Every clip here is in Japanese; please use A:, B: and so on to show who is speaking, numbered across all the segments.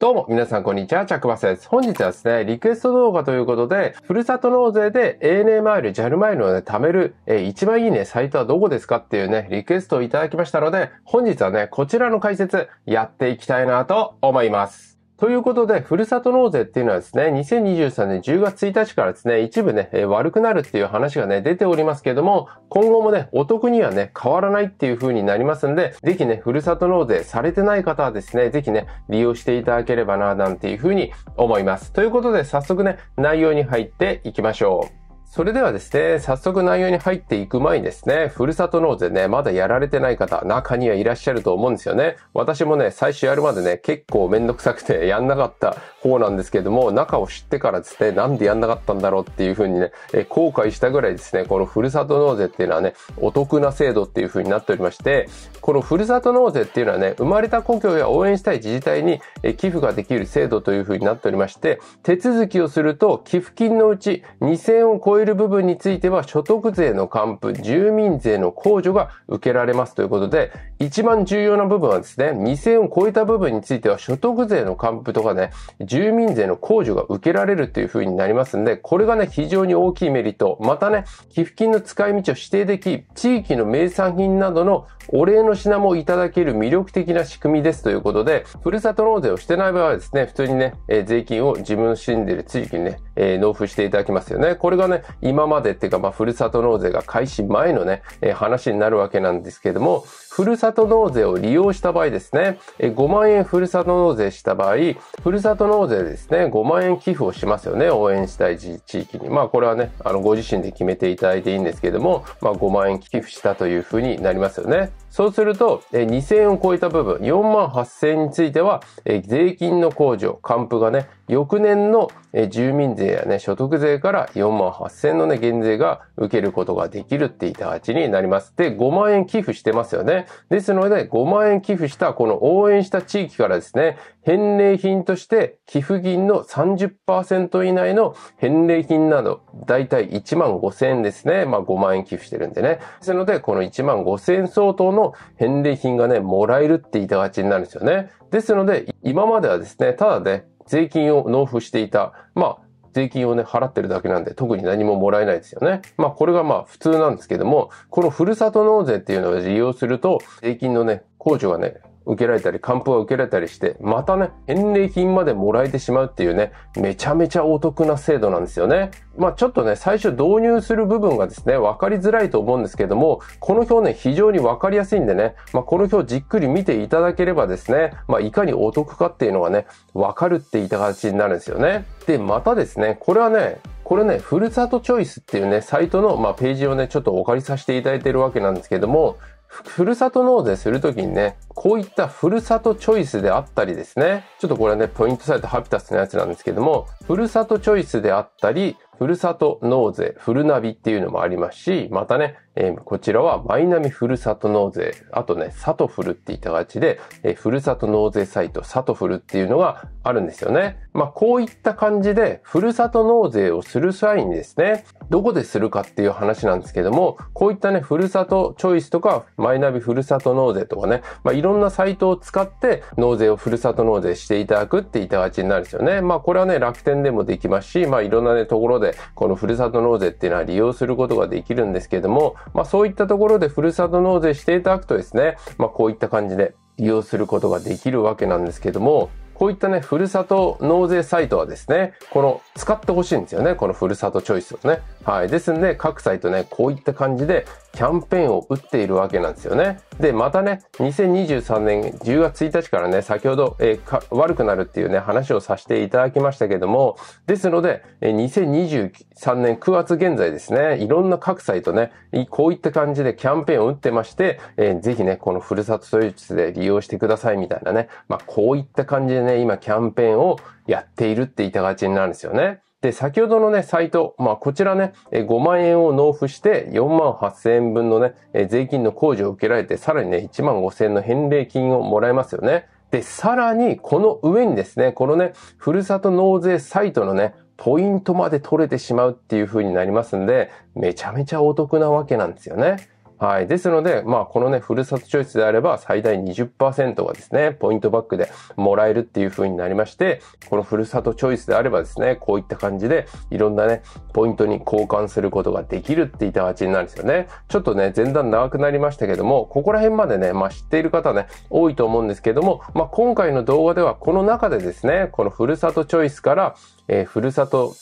A: どうも、皆さん、こんにちは。着バスです。本日はですね、リクエスト動画ということで、ふるさと納税で ANA マイル、JAL マイルをね、貯める、え一番いいね、サイトはどこですかっていうね、リクエストをいただきましたので、本日はね、こちらの解説、やっていきたいなと思います。ということで、ふるさと納税っていうのはですね、2023年10月1日からですね、一部ね、え悪くなるっていう話がね、出ておりますけれども、今後もね、お得にはね、変わらないっていう風になりますんで、ぜひね、ふるさと納税されてない方はですね、ぜひね、利用していただければな、なんていう風に思います。ということで、早速ね、内容に入っていきましょう。それではですね、早速内容に入っていく前にですね、ふるさと納税ね、まだやられてない方、中にはいらっしゃると思うんですよね。私もね、最初やるまでね、結構めんどくさくてやんなかった方なんですけども、中を知ってからですね、なんでやんなかったんだろうっていうふうにね、え後悔したぐらいですね、このふるさと納税っていうのはね、お得な制度っていうふうになっておりまして、このふるさと納税っていうのはね、生まれた故郷や応援したい自治体に寄付ができる制度というふうになっておりまして、手続きをすると寄付金のうち2000を超えるる部分については所得税の還付、住民税の控除が受けられますということで、一番重要な部分はですね、2000円を超えた部分については所得税の還付とかね、住民税の控除が受けられるという風になりますんで、これがね、非常に大きいメリット。またね、寄付金の使い道を指定でき、地域の名産品などのお礼の品もいただける魅力的な仕組みですということで、ふるさと納税をしてない場合はですね、普通にね、え税金を自分住んでる地域にね、え納付していただきますよね。これがね、今までっていうか、まあ、ふるさと納税が開始前のね、え話になるわけなんですけども、ふるさと納税を利用した場合ですね、5万円ふるさと納税した場合、ふるさと納税ですね、5万円寄付をしますよね、応援したい地域に。まあこれはね、あのご自身で決めていただいていいんですけれども、まあ5万円寄付したというふうになりますよね。そうすると、えー、2000円を超えた部分、4万8000円については、えー、税金の控除、還付がね、翌年の、えー、住民税やね、所得税から4万8000円のね、減税が受けることができるって言いた形になります。で、5万円寄付してますよね。ですので、5万円寄付した、この応援した地域からですね、返礼品として寄付金の30%以内の返礼品など、だいたい1万5000円ですね。まあ5万円寄付してるんでね。ですので、この1万5000円相当の返礼品がね、もらえるって言いたがちになるんですよね。ですので、今まではですね、ただで、ね、税金を納付していた、まあ、税金をね、払ってるだけなんで、特に何ももらえないですよね。まあ、これがまあ、普通なんですけども、このふるさと納税っていうのを利用すると、税金のね、控除がね、受けられたり、還付を受けられたりして、またね、返礼品までもらえてしまうっていうね、めちゃめちゃお得な制度なんですよね。まあちょっとね、最初導入する部分がですね、わかりづらいと思うんですけども、この表ね、非常にわかりやすいんでね、まあこの表じっくり見ていただければですね、まあいかにお得かっていうのがね、わかるっていた形になるんですよね。で、またですね、これはね、これね、ふるさとチョイスっていうね、サイトの、まあ、ページをね、ちょっとお借りさせていただいてるわけなんですけども、ふるさと納税するときにね、こういったふるさとチョイスであったりですね、ちょっとこれね、ポイントサイトハピタスのやつなんですけども、ふるさとチョイスであったり、ふるさと納税、ふるナビっていうのもありますし、またね、えー、こちらはマイナミふるさと納税、あとね、サトフルって言った形で、えー、ふるさと納税サイト、サトフルっていうのがあるんですよね。まあ、こういった感じで、ふるさと納税をする際にですね、どこでするかっていう話なんですけども、こういったね、ふるさとチョイスとか、マイナビふるさと納税とかね、まあ、いろんなサイトを使って納税をふるさと納税していただくって言った形になるんですよね。まあ、これはね、楽天でもできますし、まあ、いろんなね、ところで、このふるさと納税っていうのは利用することができるんですけども、まあ、そういったところでふるさと納税していただくとですね、まあ、こういった感じで利用することができるわけなんですけども、こういったね、ふるさと納税サイトはですね、この使ってほしいんですよね。このふるさとチョイスをね。はい。ですんで、各サイトね、こういった感じでキャンペーンを打っているわけなんですよね。で、またね、2023年10月1日からね、先ほど、えー、悪くなるっていうね、話をさせていただきましたけども、ですので、えー、2023年9月現在ですね、いろんな各サイトね、こういった感じでキャンペーンを打ってまして、えー、ぜひね、このふるさとチョイスで利用してくださいみたいなね、まあ、こういった感じでね、ね、今キャンペーンをやっているって言いたがちになるんですよね。で、先ほどのね、サイト、まあ、こちらね、5万円を納付して、4万8000円分のね、税金の控除を受けられて、さらにね、1万5000円の返礼金をもらえますよね。で、さらに、この上にですね、このね、ふるさと納税サイトのね、ポイントまで取れてしまうっていう風になりますんで、めちゃめちゃお得なわけなんですよね。はい。ですので、まあ、このね、ふるさとチョイスであれば、最大20%がですね、ポイントバックでもらえるっていう風になりまして、このふるさとチョイスであればですね、こういった感じで、いろんなね、ポイントに交換することができるっていった形になるんですよね。ちょっとね、前段長くなりましたけども、ここら辺までね、まあ、知っている方ね、多いと思うんですけども、まあ、今回の動画では、この中でですね、このふるさとチョイスから、えー、ふるさと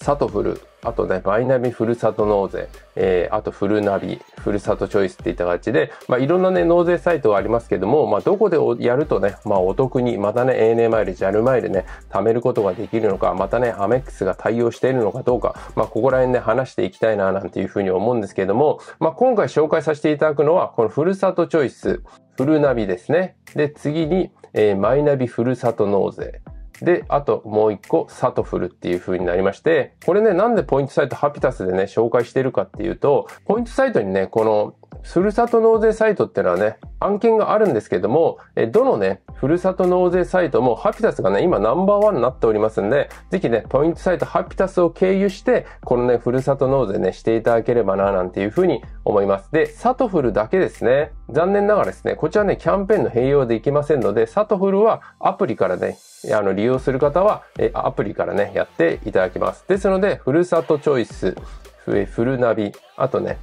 A: サトフル、あとね、バイナビふるさと納税、えー、あとフルナビ、ふるさとチョイスっていった形で、まあ、いろんなね、納税サイトがありますけども、まあ、どこでやるとね、まあ、お得に、またね、ANA マイル、JAL マイルね、貯めることができるのか、またね、アメックスが対応しているのかどうか、まあ、ここら辺で、ね、話していきたいな、なんていうふうに思うんですけども、まあ、今回紹介させていただくのは、このふるさとチョイス、フルナビですね。で、次に、えー、マイナビふるさと納税。で、あともう一個、サトフルっていう風になりまして、これね、なんでポイントサイトハピタスでね、紹介してるかっていうと、ポイントサイトにね、このふるさと納税サイトってのはね、案件があるんですけども、えどのね、ふるさと納税サイトもハピタスがね、今ナンバーワンになっておりますんで、ぜひね、ポイントサイトハピタスを経由して、このね、ふるさと納税ね、していただければな、なんていうふうに思います。で、サトフルだけですね。残念ながらですね、こちらね、キャンペーンの併用でいませんので、サトフルはアプリからね、あの、利用する方は、えアプリからね、やっていただきます。ですので、ふるさとチョイス、ふるナビ、あとね、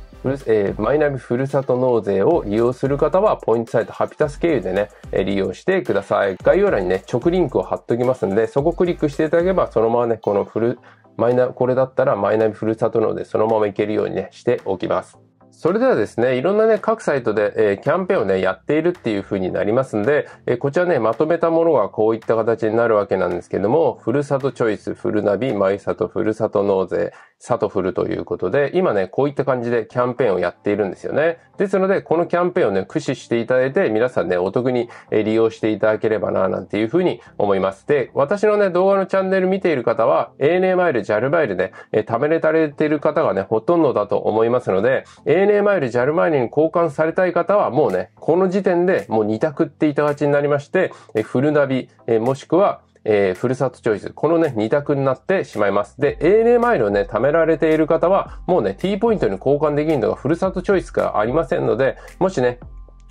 A: えー、マイナビふるさと納税を利用する方は、ポイントサイトハピタス経由でね、え利用してください。概要欄にね、直リンクを貼っときますんで、そこクリックしていただければ、そのままね、このフル、マイナ、これだったらマイナビふるさと納税そのままいけるようにね、しておきます。それではですね、いろんなね、各サイトで、えー、キャンペーンをね、やっているっていう風になりますんで、えー、こちらね、まとめたものがこういった形になるわけなんですけども、ふるさとチョイス、ふるなび、まいさとふるさと納税、サトフルということで、今ね、こういった感じでキャンペーンをやっているんですよね。ですので、このキャンペーンをね、駆使していただいて、皆さんね、お得に利用していただければな、なんていうふうに思います。で、私のね、動画のチャンネル見ている方は、ANA マイル、JAL マイルで、ね、べ貯めれたれている方がね、ほとんどだと思いますので、ANA マイル、JAL マイルに交換されたい方は、もうね、この時点でもう2択っていたがちになりまして、フルナビ、もしくは、えー、ふるさとチョイス、このね、2択になってしまいます。で、ANA マイルをね、貯められている方は、もうね、T ポイントに交換できるのがふるさとチョイスがありませんので、もしね、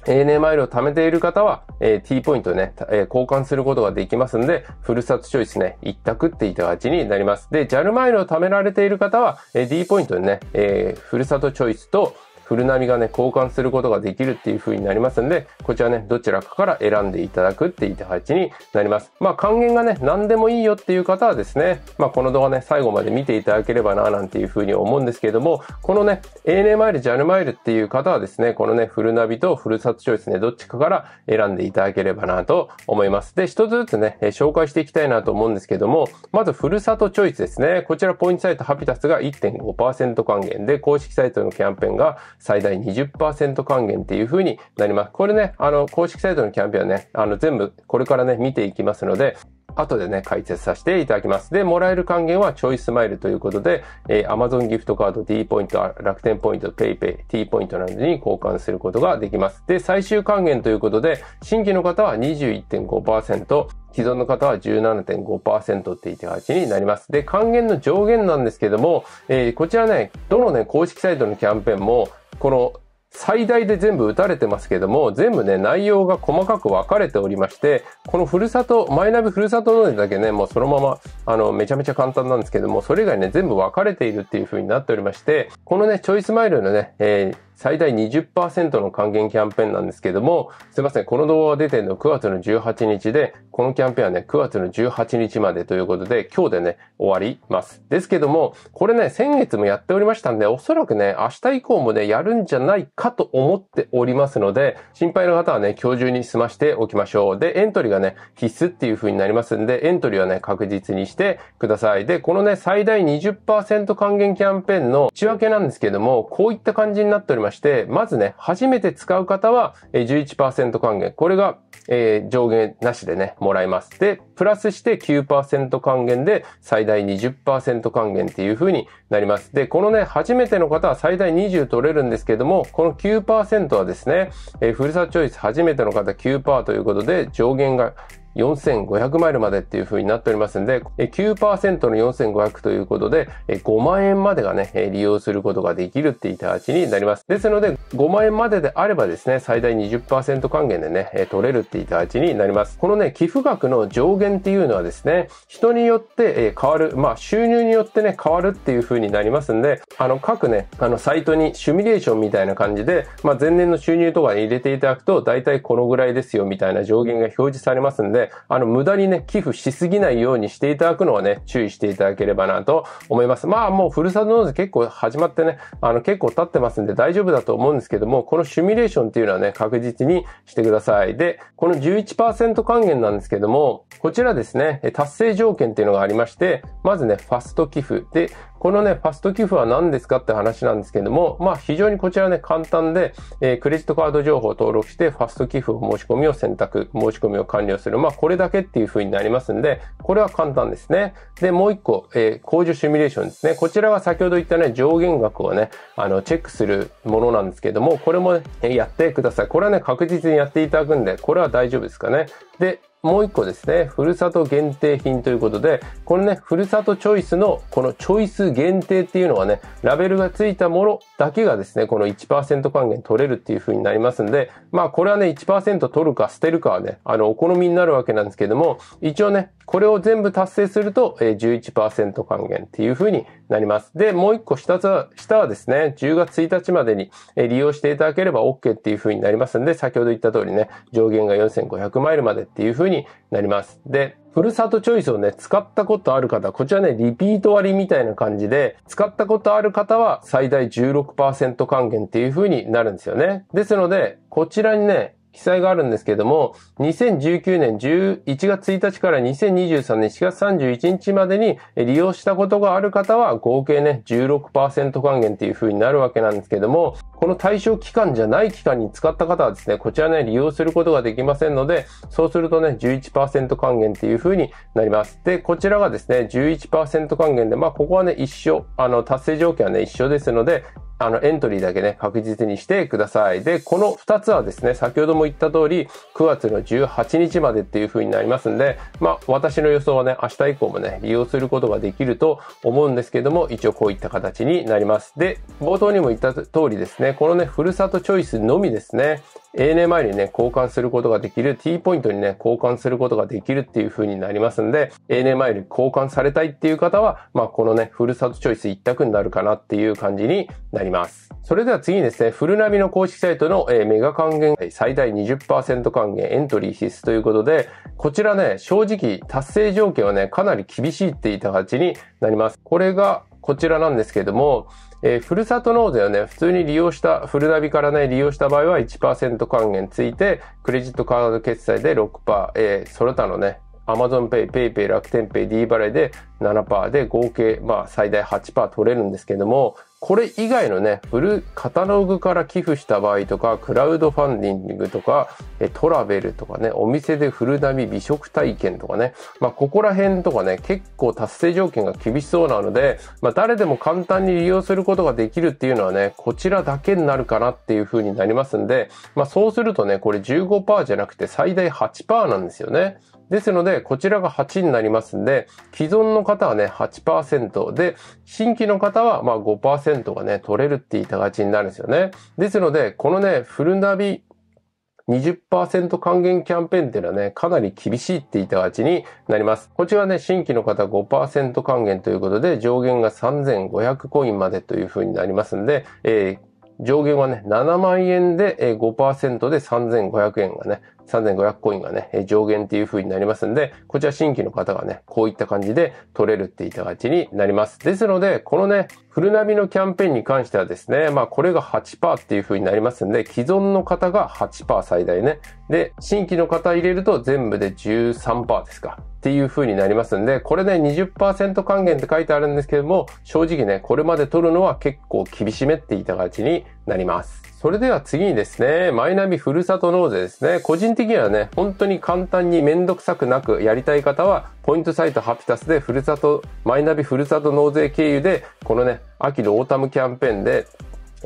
A: ANA マイルを貯めている方は、えー、T ポイントね、えー、交換することができますんで、ふるさとチョイスね、一択っていた形になります。で、JAL マイルを貯められている方は、えー、D ポイントにね、えー、ふるさとチョイスと、フルナビがね、交換することができるっていう風になりますんで、こちらね、どちらかから選んでいただくって言った配置になります。まあ、還元がね、何でもいいよっていう方はですね、まあ、この動画ね、最後まで見ていただければな、なんていう風に思うんですけれども、このね、ANA マイル、JAL マイルっていう方はですね、このね、フルナビとふるさとチョイスね、どっちかから選んでいただければなと思います。で、一つずつね、紹介していきたいなと思うんですけども、まず、ふるさとチョイスですね。こちら、ポイントサイトハピタスが1.5%還元で、公式サイトのキャンペーンが最大20%還元っていう風になります。これね、あの、公式サイトのキャンペーンはね、あの、全部これからね、見ていきますので、後でね、解説させていただきます。で、もらえる還元はチョイスマイルということで、えー、Amazon ギフトカード、D ポイント、楽天ポイント、PayPay、T ポイントなどに交換することができます。で、最終還元ということで、新規の方は21.5%、既存の方は17.5%っていう形になります。で、還元の上限なんですけども、えー、こちらね、どのね、公式サイトのキャンペーンも、この最大で全部打たれてますけども、全部ね、内容が細かく分かれておりまして、このふるさと、マイナビふるさと納税だけね、もうそのまま、あの、めちゃめちゃ簡単なんですけども、それ以外ね、全部分かれているっていう風になっておりまして、このね、チョイスマイルのね、えー、最大20%の還元キャンペーンなんですけども、すいません、この動画が出てるの9月の18日で、このキャンペーンはね、9月の18日までということで、今日でね、終わります。ですけども、これね、先月もやっておりましたんで、おそらくね、明日以降もね、やるんじゃないかと思っておりますので、心配の方はね、今日中に済ましておきましょう。で、エントリーがね、必須っていう風になりますんで、エントリーはね、確実にしてください。で、このね、最大20%還元キャンペーンの内訳なんですけども、こういった感じになっております。まして、まずね、初めて使う方は11%還元。これが、え上限なしでね、もらえます。で、プラスして9%還元で最大20%還元っていう風になります。で、このね、初めての方は最大20取れるんですけども、この9%はですね、えー、ふるさとチョイス初めての方9%ということで上限が4500マイルまでっていう風になっておりますんで、9%の4500ということで、5万円までがね、利用することができるっていった形になります。ですので、5万円までであればですね、最大20%還元でね、取れるっていった形になります。このね、寄付額の上限っていうのはですね、人によって変わる、まあ収入によってね、変わるっていう風になりますんで、あの、各ね、あの、サイトにシミュレーションみたいな感じで、まあ前年の収入とかに入れていただくと、大体このぐらいですよみたいな上限が表示されますんで、あの、無駄にね、寄付しすぎないようにしていただくのはね、注意していただければなと思います。まあ、もうふるさと納税結構始まってね、あの、結構経ってますんで大丈夫だと思うんですけども、このシミュレーションっていうのはね、確実にしてください。で、この11%還元なんですけども、こちらですね、達成条件っていうのがありまして、まずね、ファスト寄付で、このね、ファスト寄付は何ですかって話なんですけども、まあ非常にこちらね、簡単で、えー、クレジットカード情報を登録して、ファスト寄付を申し込みを選択、申し込みを完了する。まあこれだけっていう風になりますんで、これは簡単ですね。で、もう一個、えー、控除シミュレーションですね。こちらは先ほど言ったね、上限額をね、あの、チェックするものなんですけども、これもね、やってください。これはね、確実にやっていただくんで、これは大丈夫ですかね。で、もう一個ですね、ふるさと限定品ということで、このね、ふるさとチョイスのこのチョイス限定っていうのはね、ラベルが付いたものだけがですね、この1%還元取れるっていう風になりますんで、まあこれはね、1%取るか捨てるかはね、あの、お好みになるわけなんですけども、一応ね、これを全部達成すると、え11%還元っていう風になります。で、もう一個下は、下はですね、10月1日までに利用していただければ OK っていう風になりますんで、先ほど言った通りね、上限が4500マイルまでっていう風にになります。で、ふるさとチョイスをね、使ったことある方、こちらね、リピート割みたいな感じで、使ったことある方は最大16%還元っていう風になるんですよね。ですので、こちらにね、記載があるんですけども、2019年11月1日から2023年4月31日までに利用したことがある方は合計ね、16%還元っていう風になるわけなんですけども、この対象期間じゃない期間に使った方はですね、こちらね、利用することができませんので、そうするとね、11%還元っていう風になります。で、こちらがですね、11%還元で、まあ、ここはね、一緒、あの、達成条件はね、一緒ですので、あの、エントリーだけね、確実にしてください。で、この2つはですね、先ほども言った通り、9月の18日までっていう風になりますんで、まあ、私の予想はね、明日以降もね、利用することができると思うんですけども、一応こういった形になります。で、冒頭にも言った通りですね、このね、ふるさとチョイスのみですね、ANMI にね、交換することができる T ポイントにね、交換することができるっていう風になりますんで、ANMI に交換されたいっていう方は、まあ、このね、ふるさとチョイス一択になるかなっていう感じになります。それでは次にですね、フルナビの公式サイトの、えー、メガ還元最大20%還元エントリー必須ということで、こちらね、正直達成条件はね、かなり厳しいって言った形になります。これがこちらなんですけれども、えー、ふるさと納税をね、普通に利用した、フルナビからね、利用した場合は1%還元ついて、クレジットカード決済で6%、えー、その他のね、アマゾンペイ、ペイペイ、a y p a y 楽天 Pay、D 払いで7%で合計、まあ最大8%取れるんですけども、これ以外のね、フルカタログから寄付した場合とか、クラウドファンディングとか、トラベルとかね、お店でフルナ美食体験とかね、まあ、ここら辺とかね、結構達成条件が厳しそうなので、まあ、誰でも簡単に利用することができるっていうのはね、こちらだけになるかなっていう風になりますんで、まあ、そうするとね、これ15%じゃなくて最大8%なんですよね。ですので、こちらが8になりますんで、既存の方はね、8%で、新規の方はまあ5%がね、取れるって言った形になるんですよね。ですので、このね、フルナビ20%還元キャンペーンっていうのはね、かなり厳しいって言った形になります。こちらね、新規の方5%還元ということで、上限が3500コインまでというふうになりますんで、えー上限はね、7万円で5%で3500円がね、3500コインがね、上限っていう風になりますんで、こちら新規の方がね、こういった感じで取れるっていった形になります。ですので、このね、フルナビのキャンペーンに関してはですね、まあこれが8%っていう風になりますんで、既存の方が8%最大ね。で、新規の方入れると全部で13%ですか。っていう風になりますんで、これね、20%還元って書いてあるんですけども、正直ね、これまで取るのは結構厳しめっていた形になります。それでは次にですね、マイナビふるさと納税ですね。個人的にはね、本当に簡単にめんどくさくなくやりたい方は、ポイントサイトハピタスでふるさと、マイナビふるさと納税経由で、このね、秋のオータムキャンペーンで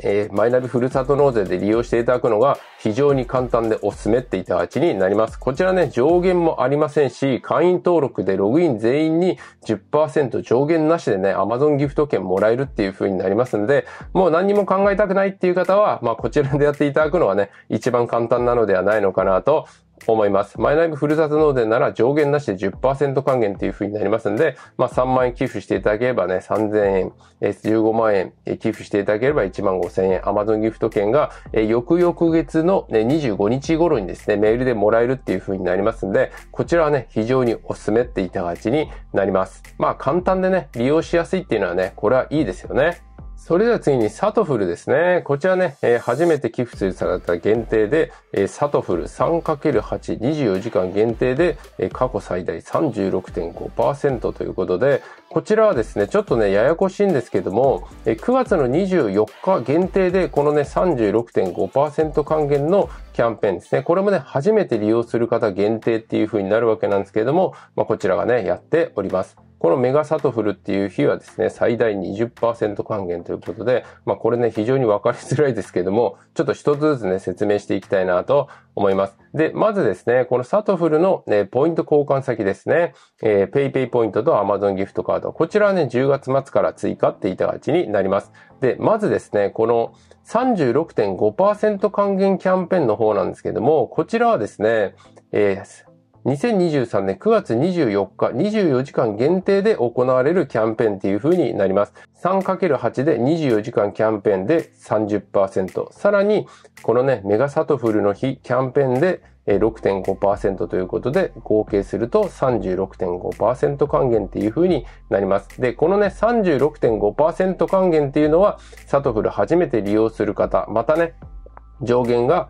A: えー、マイナビふるさと納税で利用していただくのが非常に簡単でおすすめっていた形になります。こちらね、上限もありませんし、会員登録でログイン全員に10%上限なしでね、Amazon ギフト券もらえるっていう風になりますので、もう何にも考えたくないっていう方は、まあこちらでやっていただくのはね、一番簡単なのではないのかなと思います。マイナビふるさと納税なら上限なしで10%還元というふうになりますんで、まあ3万円寄付していただければね、3000円、15万円寄付していただければ1万5000円、Amazon ギフト券が翌々月の25日頃にですね、メールでもらえるっていうふうになりますんで、こちらはね、非常におすすめっていた形になります。まあ簡単でね、利用しやすいっていうのはね、これはいいですよね。それでは次にサトフルですね。こちらね、えー、初めて寄付された限定で、えー、サトフル 3×8、24時間限定で、えー、過去最大36.5%ということで、こちらはですね、ちょっとね、ややこしいんですけども、えー、9月の24日限定で、このね、36.5%還元のキャンペーンですね。これもね、初めて利用する方限定っていう風になるわけなんですけれども、まあ、こちらがね、やっております。このメガサトフルっていう日はですね、最大20%還元ということで、まあこれね、非常にわかりづらいですけども、ちょっと一つずつね、説明していきたいなと思います。で、まずですね、このサトフルの、ね、ポイント交換先ですね、えー、PayPay ポイントと Amazon ギフトカード。こちらはね、10月末から追加っていた形になります。で、まずですね、この36.5%還元キャンペーンの方なんですけども、こちらはですね、えー2023年9月24日24時間限定で行われるキャンペーンっていう風になります。3×8 で24時間キャンペーンで30%。さらに、このね、メガサトフルの日キャンペーンで6.5%ということで、合計すると36.5%還元っていう風になります。で、このね、36.5%還元っていうのは、サトフル初めて利用する方、またね、上限が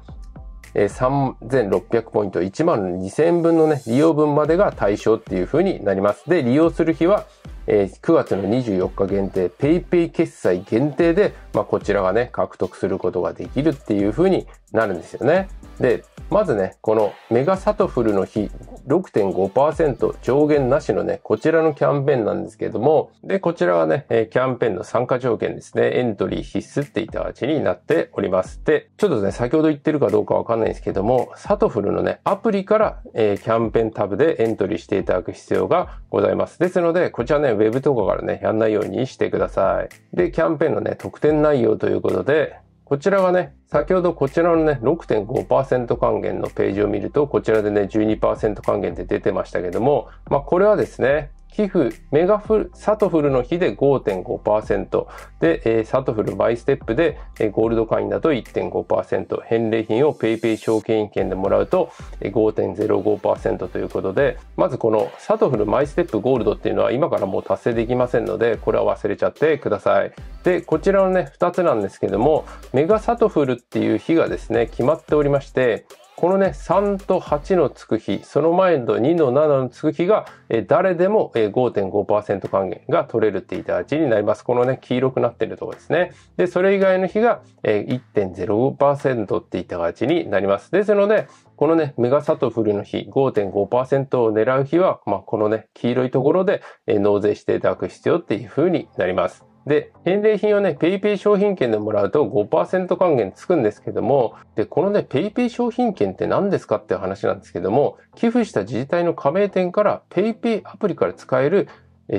A: 3600ポイント、1万2000分のね、利用分までが対象っていう風になります。で、利用する日は、えー、9月の24日限定、PayPay 決済限定で、まあ、こちらがね、獲得することができるっていう風になるんですよね。で、まずね、このメガサトフルの日6.5%上限なしのね、こちらのキャンペーンなんですけども、で、こちらはね、キャンペーンの参加条件ですね、エントリー必須っていた形になっております。で、ちょっとね、先ほど言ってるかどうかわかんないんですけども、サトフルのね、アプリから、えキャンペーンタブでエントリーしていただく必要がございます。ですので、こちらね、ウェブとかからね、やんないようにしてください。で、キャンペーンのね、特典内容ということで、こちらはね、先ほどこちらのね、6.5%還元のページを見ると、こちらでね、12%還元って出てましたけども、まあこれはですね、寄付メガフル、サトフルの日で5.5%で、えー、サトフルバイステップで、えー、ゴールド会員だと1.5%、返礼品を PayPay 証券券でもらうと、えー、5.05%ということで、まずこのサトフルマイステップゴールドっていうのは今からもう達成できませんので、これは忘れちゃってください。で、こちらのね、2つなんですけども、メガサトフルっていう日がですね、決まっておりまして、このね、3と8のつく日、その前の2の7のつく日が、え誰でも5.5%還元が取れるっていった味になります。このね、黄色くなってるところですね。で、それ以外の日が、え1.05%っていった味になります。ですので、このね、メガサトフルの日、5.5%を狙う日は、まあ、このね、黄色いところで納税していただく必要っていうふうになります。で、返礼品をね、PayPay 商品券でもらうと5%還元つくんですけども、で、このね、PayPay 商品券って何ですかっていう話なんですけども、寄付した自治体の加盟店から PayPay アプリから使える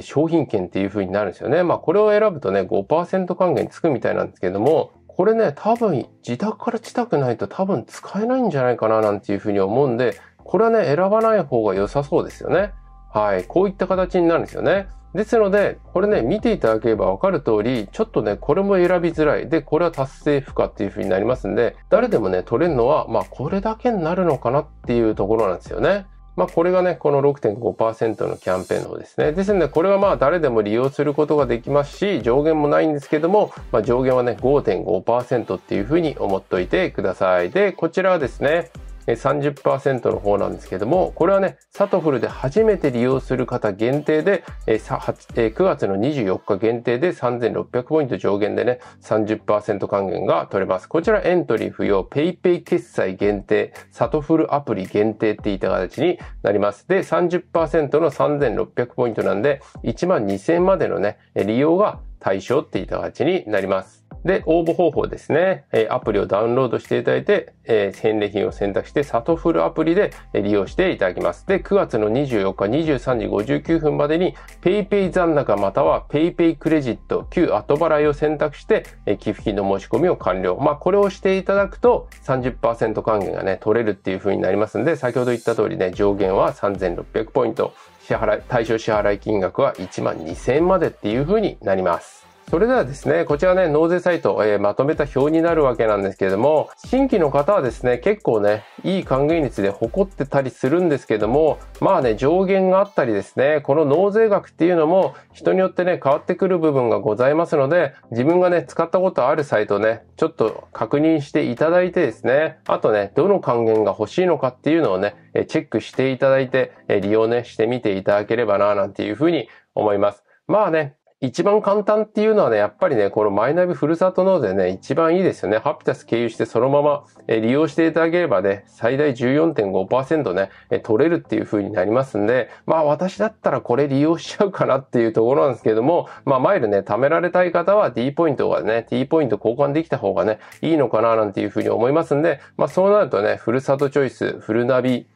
A: 商品券っていう風になるんですよね。まあ、これを選ぶとね、5%還元つくみたいなんですけども、これね、多分自宅から近くないと多分使えないんじゃないかななんていう風に思うんで、これはね、選ばない方が良さそうですよね。はい。こういった形になるんですよね。ですので、これね、見ていただければわかる通り、ちょっとね、これも選びづらい。で、これは達成不可っていう風になりますんで、誰でもね、取れるのは、まあ、これだけになるのかなっていうところなんですよね。まあ、これがね、この6.5%のキャンペーンの方ですね。ですので、これはまあ、誰でも利用することができますし、上限もないんですけども、まあ、上限はね、5.5%っていうふうに思っておいてください。で、こちらはですね、30%の方なんですけども、これはね、サトフルで初めて利用する方限定で、9月の24日限定で3600ポイント上限でね、30%還元が取れます。こちらエントリー不要、PayPay 決済限定、サトフルアプリ限定っていった形になります。で、30%の3600ポイントなんで、1万2000までのね、利用が対象っていった形になります。で、応募方法ですね。えアプリをダウンロードしていただいて、え返礼品を選択して、サトフルアプリで利用していただきます。で、9月の24日23時59分までに、PayPay 残高または PayPay クレジット、旧後払いを選択して、え寄付金の申し込みを完了。まあ、これをしていただくと30%還元がね、取れるっていう風になりますんで、先ほど言った通りね、上限は3600ポイント。支払い、対象支払い金額は1万2000円までっていう風になります。それではですね、こちらね、納税サイト、えー、まとめた表になるわけなんですけれども、新規の方はですね、結構ね、いい還元率で誇ってたりするんですけども、まあね、上限があったりですね、この納税額っていうのも人によってね、変わってくる部分がございますので、自分がね、使ったことあるサイトね、ちょっと確認していただいてですね、あとね、どの還元が欲しいのかっていうのをね、チェックしていただいて、利用ね、してみていただければな、なんていうふうに思います。まあね、一番簡単っていうのはね、やっぱりね、このマイナビふるさと納税ね、一番いいですよね。ハピタス経由してそのまま利用していただければね、最大14.5%ね、取れるっていう風になりますんで、まあ私だったらこれ利用しちゃうかなっていうところなんですけども、まあマイルね、貯められたい方は D ポイントがね、T ポイント交換できた方がね、いいのかななんていう風に思いますんで、まあそうなるとね、ふるさとチョイス、フルナビ、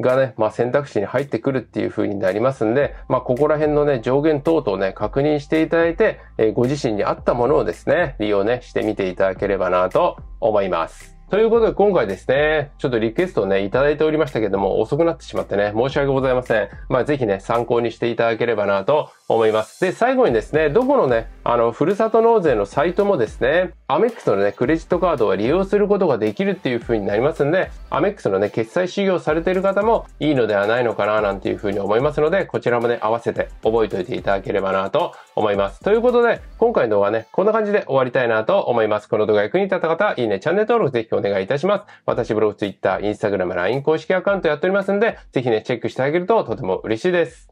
A: がね、まあ、選択肢に入ってくるっていう風になりますんで、まあ、ここら辺のね、上限等々ね、確認していただいて、えー、ご自身に合ったものをですね、利用ね、してみていただければなと思います。ということで今回ですね、ちょっとリクエストをね、いただいておりましたけども、遅くなってしまってね、申し訳ございません。まあ、ぜひね、参考にしていただければなと思います。で、最後にですね、どこのね、あの、ふるさと納税のサイトもですね、アメックスのね、クレジットカードを利用することができるっていう風になりますんで、アメックスのね、決済修行されている方もいいのではないのかな、なんていう風に思いますので、こちらもね、合わせて覚えておいていただければなと思います。ということで、今回の動画ね、こんな感じで終わりたいなと思います。この動画役に立った方、は、いいね、チャンネル登録ぜひお願いいたします。私ブログ、ツイッター、イン Instagram、LINE 公式アカウントやっておりますんで、ぜひね、チェックしてあげるととても嬉しいです。